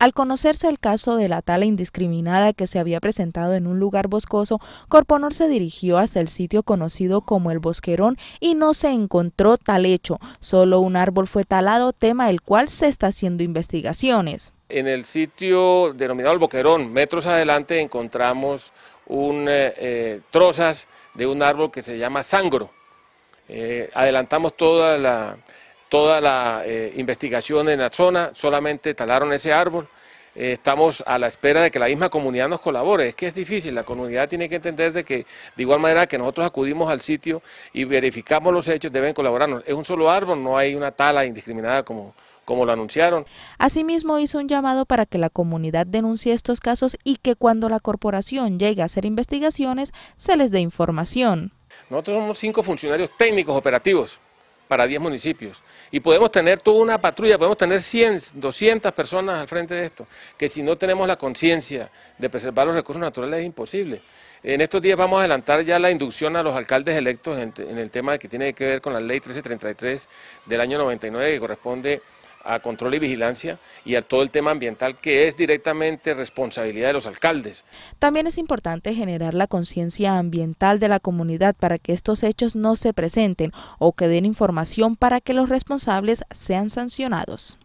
Al conocerse el caso de la tala indiscriminada que se había presentado en un lugar boscoso, Corponor se dirigió hasta el sitio conocido como el Bosquerón y no se encontró tal hecho. Solo un árbol fue talado, tema del cual se está haciendo investigaciones. En el sitio denominado el Boquerón, metros adelante, encontramos un, eh, eh, trozas de un árbol que se llama sangro. Eh, adelantamos toda la toda la eh, investigación en la zona, solamente talaron ese árbol. Eh, estamos a la espera de que la misma comunidad nos colabore. Es que es difícil, la comunidad tiene que entender de que de igual manera que nosotros acudimos al sitio y verificamos los hechos, deben colaborarnos. Es un solo árbol, no hay una tala indiscriminada como, como lo anunciaron. Asimismo, hizo un llamado para que la comunidad denuncie estos casos y que cuando la corporación llegue a hacer investigaciones, se les dé información. Nosotros somos cinco funcionarios técnicos operativos para 10 municipios. Y podemos tener toda una patrulla, podemos tener 100, 200 personas al frente de esto, que si no tenemos la conciencia de preservar los recursos naturales es imposible. En estos días vamos a adelantar ya la inducción a los alcaldes electos en, el tema que tiene que ver con la ley 1333 del año 99, que corresponde a control y vigilancia y a todo el tema ambiental que es directamente responsabilidad de los alcaldes. También es importante generar la conciencia ambiental de la comunidad para que estos hechos no se presenten o que den información para que los responsables sean sancionados.